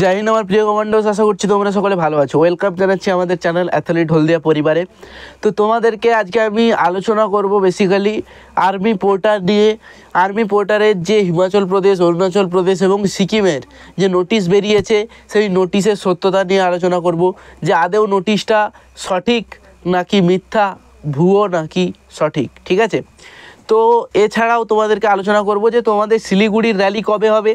জাইন আমার প্রিয় কমান্ডোস আশা করছি তোমরা সকলে ভালো আছো ওয়েলকাম জানাচ্ছি আমাদের চ্যানেল অ্যাথলিট হলদিয়া পরিবারে তো তোমাদেরকে আজকে আমি আলোচনা করব বেসিক্যালি আর্মি পোর্টার নিয়ে আর্মি পোর্টারের যে হিমাচল প্রদেশ অরুণাচল প্রদেশ এবং সিকিমের যে নোটিশ বেরিয়েছে সেই নোটিশের সত্যতা নিয়ে আলোচনা করব যে আদেও নোটিশটা সঠিক নাকি মিথ্যা ভুয়ো নাকি সঠিক ঠিক আছে তো এছাড়াও তোমাদেরকে আলোচনা করব যে তোমাদের শিলিগুড়ির র্যালি কবে হবে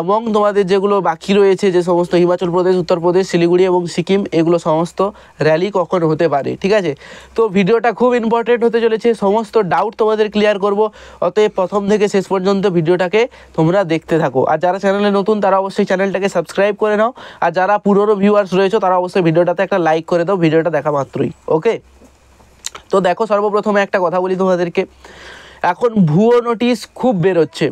এবং তোমাদের যেগুলো বাকি রয়েছে যে সমস্ত হিমাচল প্রদেশ উত্তরপ্রদেশ শিলিগুড়ি এবং সিকিম এগুলো সমস্ত র্যালি কখন হতে পারে ঠিক আছে তো ভিডিওটা খুব ইম্পর্টেন্ট হতে চলেছে সমস্ত ডাউট তোমাদের ক্লিয়ার করব অতএব প্রথম থেকে শেষ পর্যন্ত ভিডিওটাকে তোমরা দেখতে থাকো আর যারা চ্যানেলে নতুন তারা অবশ্যই চ্যানেলটাকে সাবস্ক্রাইব করে নাও আর যারা পুরনো ভিউয়ার্স রয়েছে তারা অবশ্যই ভিডিওটাতে একটা লাইক করে দাও ভিডিওটা দেখা মাত্রই ওকে তো দেখো সর্বপ্রথমে একটা কথা বলি তোমাদেরকে এখন ভুয়ো নোটিশ খুব বেরোচ্ছে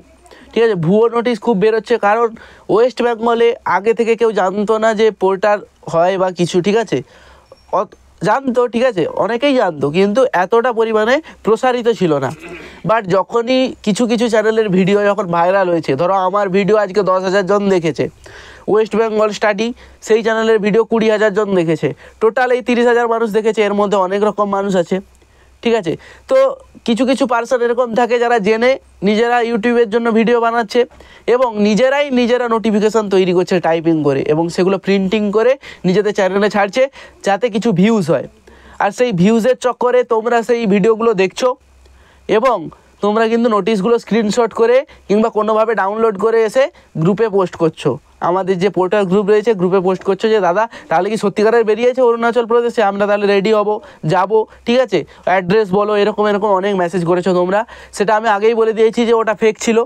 ঠিক আছে ভুয়ো নোটিশ খুব বেরোচ্ছে কারণ ওয়েস্ট বেঙ্গলে আগে থেকে কেউ জানতো না যে পোর্টার হয় বা কিছু ঠিক আছে জানতো ঠিক আছে অনেকেই জানতো কিন্তু এতটা পরিমাণে প্রসারিত ছিল না বাট যখনই কিছু কিছু চ্যানেলের ভিডিও যখন ভাইরাল হয়েছে ধরো আমার ভিডিও আজকে দশ হাজার জন দেখেছে ওয়েস্ট বেঙ্গল স্টাডি সেই চ্যানেলের ভিডিও কুড়ি হাজার জন দেখেছে টোটাল এই তিরিশ হাজার মানুষ দেখেছে এর মধ্যে অনেক রকম মানুষ আছে ঠিক আছে তো কিছু কিছু পার্সন এরকম থাকে যারা জেনে নিজেরা ইউটিউবের জন্য ভিডিও বানাচ্ছে এবং নিজেরাই নিজেরা নোটিফিকেশান তৈরি করছে টাইপিং করে এবং সেগুলো প্রিন্টিং করে নিজেদের চ্যানেলে ছাড়ছে যাতে কিছু ভিউজ হয় আর সেই ভিউজের চক্করে তোমরা সেই ভিডিওগুলো দেখছো এবং তোমরা কিন্তু নোটিশগুলো স্ক্রিনশট করে কিংবা কোনোভাবে ডাউনলোড করে এসে গ্রুপে পোস্ট করছো আমাদের যে পোর্টাল গ্রুপ রয়েছে গ্রুপে পোস্ট করছো যে দাদা তাহলে কি সত্যিকারের বেরিয়েছে অরুণাচল প্রদেশে আমরা তাহলে রেডি হব যাবো ঠিক আছে অ্যাড্রেস বলো এরকম এরকম অনেক মেসেজ করেছো তোমরা সেটা আমি আগেই বলে দিয়েছি যে ওটা ফেক ছিল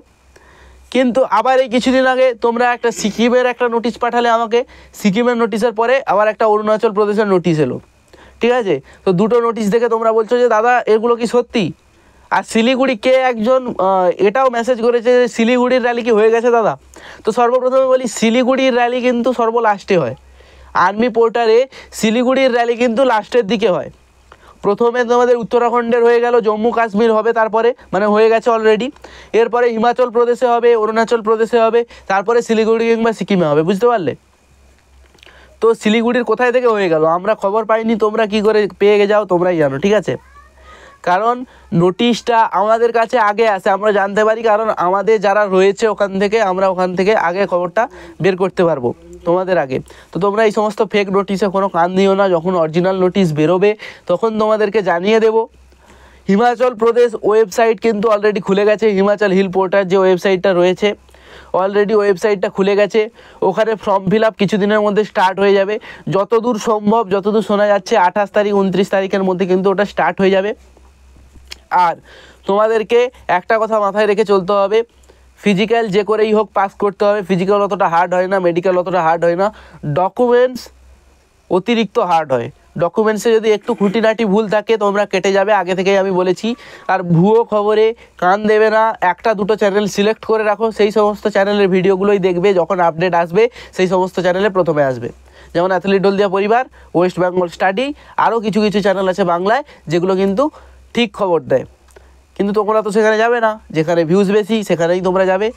কিন্তু আবার এই কিছুদিন আগে তোমরা একটা সিকিমের একটা নোটিশ পাঠালে আমাকে সিকিমের নোটিশের পরে আবার একটা অরুণাচল প্রদেশের নোটিশ এলো ঠিক আছে তো দুটো নোটিশ দেখে তোমরা বলছো যে দাদা এগুলো কি সত্যি আর শিলিগুড়ি কে একজন এটাও মেসেজ করেছে যে শিলিগুড়ির র্যালি কি হয়ে গেছে দাদা তো সর্বপ্রথমে বলি শিলিগুড়ির র্যালি কিন্তু সর্বলাস্টে হয় আর্মি পোর্টারে শিলিগুড়ির র্যালি কিন্তু লাস্টের দিকে হয় প্রথমে তোমাদের উত্তরাখণ্ডের হয়ে গেল জম্মু কাশ্মীর হবে তারপরে মানে হয়ে গেছে অলরেডি এরপরে হিমাচল প্রদেশে হবে অরুণাচল প্রদেশে হবে তারপরে শিলিগুড়ি কিংবা সিকিমে হবে বুঝতে পারলে তো শিলিগুড়ির কোথায় থেকে হয়ে গেল আমরা খবর পাইনি তোমরা কি করে পেয়ে যাও তোমরাই জানো ঠিক আছে কারণ নোটিশটা আমাদের কাছে আগে আসে আমরা জানতে পারি কারণ আমাদের যারা রয়েছে ওখান থেকে আমরা ওখান থেকে আগে খবরটা বের করতে পারবো তোমাদের আগে তো তোমরা এই সমস্ত ফেক নোটিশে কোনো কান দিও না যখন অরিজিনাল নোটিশ বেরোবে তখন তোমাদেরকে জানিয়ে দেবো হিমাচল প্রদেশ ওয়েবসাইট কিন্তু অলরেডি খুলে গেছে হিমাচল হিল পোর্টার যে ওয়েবসাইটটা রয়েছে অলরেডি ওয়েবসাইটটা খুলে গেছে ওখানে ফর্ম ফিল আপ কিছুদিনের মধ্যে স্টার্ট হয়ে যাবে যতদূর সম্ভব যতদূর শোনা যাচ্ছে আঠাশ তারিখ উনত্রিশ তারিখের মধ্যে কিন্তু ওটা স্টার্ট হয়ে যাবে আর তোমাদেরকে একটা কথা মাথায় রেখে চলতে হবে ফিজিক্যাল যে করেই হোক পাস করতে হবে ফিজিক্যাল অতটা হার্ড হয় না মেডিকেল অতটা হার্ড হয় না ডকুমেন্টস অতিরিক্ত হার্ড হয় ডকুমেন্টসে যদি একটু খুঁটিনাটি ভুল থাকে তোমরা কেটে যাবে আগে থেকেই আমি বলেছি আর ভুয়ো খবরে কান দেবে না একটা দুটো চ্যানেল সিলেক্ট করে রাখো সেই সমস্ত চ্যানেলের ভিডিওগুলোই দেখবে যখন আপডেট আসবে সেই সমস্ত চ্যানেলে প্রথমে আসবে যেমন অ্যাথলিট ডোলদিয়া পরিবার ওয়েস্ট বেঙ্গল স্টাডি আরও কিছু কিছু চ্যানেল আছে বাংলায় যেগুলো কিন্তু ঠিক খবর দেয় কিন্তু তোমরা তো সেখানে যাবে না যেখানে ভিউজ বেশি সেখানেই তোমরা যাবে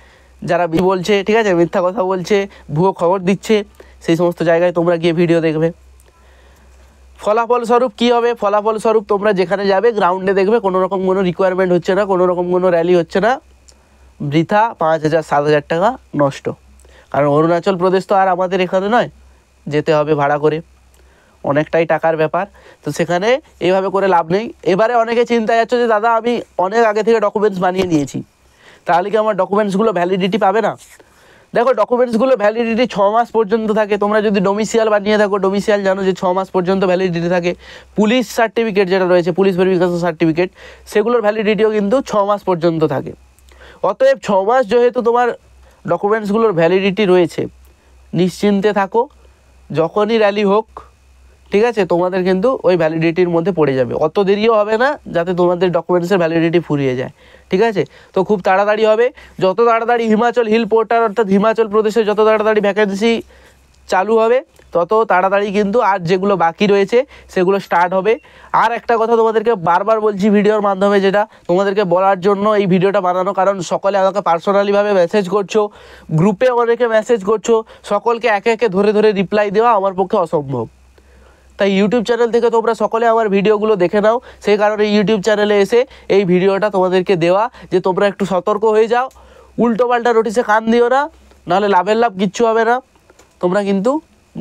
যারা বলছে ঠিক আছে মিথ্যা কথা বলছে ভুয়ো খবর দিচ্ছে সেই সমস্ত জায়গায় তোমরা গিয়ে ভিডিও দেখবে ফলাফলস্বরূপ কী হবে ফলাফলস্বরূপ তোমরা যেখানে যাবে গ্রাউন্ডে দেখবে কোনো রকম কোনো রিকোয়ারমেন্ট হচ্ছে না কোনো রকম কোনো র্যালি হচ্ছে না বৃথা পাঁচ হাজার সাত হাজার টাকা নষ্ট কারণ অরুণাচল প্রদেশ তো আর আমাদের এখানে নয় যেতে হবে ভাড়া করে অনেকটাই টাকার ব্যাপার তো সেখানে এইভাবে করে লাভ নেই এবারে অনেকে চিন্তায় যাচ্ছে যে দাদা আমি অনেক আগে থেকে ডকুমেন্টস বানিয়ে নিয়েছি তাহলে কি আমার ডকুমেন্টসগুলো ভ্যালিডিটি পাবে না দেখো ডকুমেন্টসগুলো ভ্যালিডিটি ছ মাস পর্যন্ত থাকে তোমরা যদি ডোমিসিয়াল বানিয়ে থাকো ডোমিসিয়াল জানো যে ছ মাস পর্যন্ত ভ্যালিডিটি থাকে পুলিশ সার্টিফিকেট যেটা রয়েছে পুলিশ ভেরিফিকেশন সার্টিফিকেট সেগুলোর ভ্যালিডিটিও কিন্তু ছ মাস পর্যন্ত থাকে অতএব ছ মাস যেহেতু তোমার ডকুমেন্টসগুলোর ভ্যালিডিটি রয়েছে নিশ্চিন্তে থাকো যখনই র্যালি হোক ঠিক আছে তোমাদের কিন্তু ওই ভ্যালিডিটির মধ্যে পড়ে যাবে অত দেরিও হবে না যাতে তোমাদের ডকুমেন্টসের ভ্যালিডিটি ফুরিয়ে যায় ঠিক আছে তো খুব তাড়াতাড়ি হবে যত তাড়াতাড়ি হিমাচল হিল পোর্টাল অর্থাৎ হিমাচল প্রদেশে যত তাড়াতাড়ি ভ্যাকেন্সি চালু হবে তত তাড়াতাড়ি কিন্তু আর যেগুলো বাকি রয়েছে সেগুলো স্টার্ট হবে আর একটা কথা তোমাদেরকে বারবার বলছি ভিডিওর মাধ্যমে যেটা তোমাদেরকে বলার জন্য এই ভিডিওটা বানানো কারণ সকলে আমাকে পার্সোনালিভাবে মেসেজ করছো গ্রুপে অনেকে মেসেজ করছো সকলকে একে একে ধরে ধরে রিপ্লাই দেওয়া আমার পক্ষে অসম্ভব তাই ইউটিউব চ্যানেল থেকে তোমরা সকলে আমার ভিডিওগুলো দেখে নাও সেই কারণে ইউটিউব চ্যানেলে এসে এই ভিডিওটা তোমাদেরকে দেওয়া যে তোমরা একটু সতর্ক হয়ে যাও উল্টো পাল্টা নোটিশে কান দিও না নাহলে লাভের লাভ কিচ্ছু হবে না তোমরা কিন্তু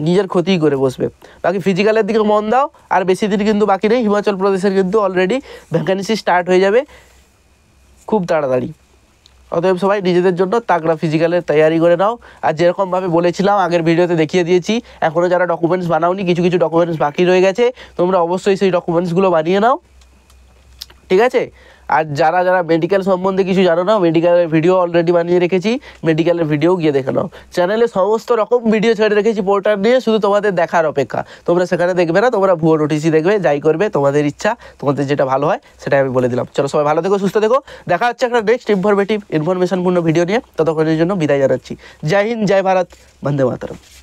নিজের ক্ষতিই করে বসবে বাকি ফিজিক্যালের দিকে মন দাও আর বেশি দিন কিন্তু বাকি নেই হিমাচল প্রদেশের কিন্তু অলরেডি ভ্যাকান্সি স্টার্ট হয়ে যাবে খুব তাড়াতাড়ি অতএব সবাই নিজেদের জন্য তাগড়া ফিজিক্যালের তৈয়ারি করে নাও আর যেরকমভাবে বলেছিলাম আগের ভিডিওতে দেখিয়ে দিয়েছি এখনও যারা ডকুমেন্টস বানাওনি কিছু কিছু ডকুমেন্টস বাকি রয়ে গেছে তোমরা অবশ্যই সেই ডকুমেন্টসগুলো বানিয়ে নাও ঠিক আছে আর যারা যারা মেডিকেল সম্বন্ধে কিছু জানো না মেডিকেলের ভিডিও অলরেডি বানিয়ে রেখেছি মেডিকেলের ভিডিও গিয়ে দেখে নাও চ্যানেলে সমস্ত রকম ভিডিও ছেড়ে রেখেছি পোর্টাল নিয়ে শুধু তোমাদের দেখার অপেক্ষা তোমরা সেখানে দেখবে না তোমরা ভুয়ো নোটিশই দেখবে যাই করবে তোমাদের ইচ্ছা তোমাদের যেটা ভালো হয় সেটাই আমি বলে দিলাম চলো সবাই ভালো থেকো সুস্থ থেকো দেখা হচ্ছে একটা নেক্সট ইনফরমেটিভ ইনফরমেশনপূর্ণ ভিডিও নিয়ে ততক্ষণের জন্য বিদায় জানাচ্ছি জয় হিন্দ জয় ভারত বন্দে মাতরম